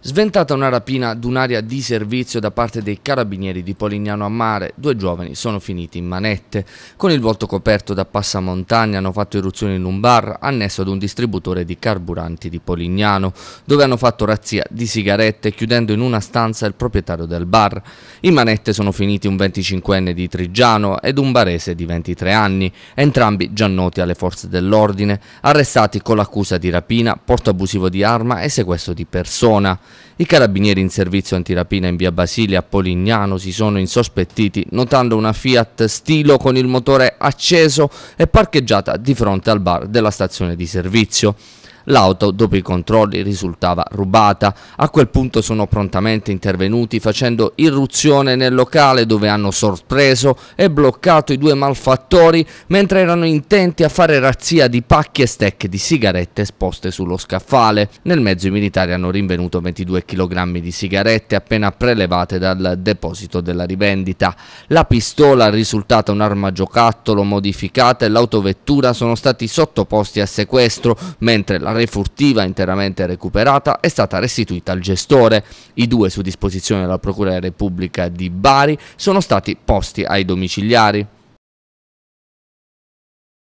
Sventata una rapina ad un'area di servizio da parte dei carabinieri di Polignano a Mare, due giovani sono finiti in manette. Con il volto coperto da passamontagna hanno fatto irruzione in un bar annesso ad un distributore di carburanti di Polignano, dove hanno fatto razzia di sigarette chiudendo in una stanza il proprietario del bar. In manette sono finiti un 25enne di Trigiano ed un barese di 23 anni, entrambi già noti alle forze dell'ordine, arrestati con l'accusa di rapina, porto abusivo di arma e sequestro di persona. I carabinieri in servizio antirapina in via Basilia a Polignano si sono insospettiti notando una Fiat Stilo con il motore acceso e parcheggiata di fronte al bar della stazione di servizio. L'auto, dopo i controlli, risultava rubata. A quel punto sono prontamente intervenuti facendo irruzione nel locale dove hanno sorpreso e bloccato i due malfattori mentre erano intenti a fare razzia di pacchi e stecche di sigarette esposte sullo scaffale. Nel mezzo i militari hanno rinvenuto 22 kg di sigarette appena prelevate dal deposito della rivendita. La pistola è risultata un'arma giocattolo modificata e l'autovettura sono stati sottoposti a sequestro mentre la denaro furtiva interamente recuperata è stata restituita al gestore. I due su disposizione della Procura della Repubblica di Bari sono stati posti ai domiciliari.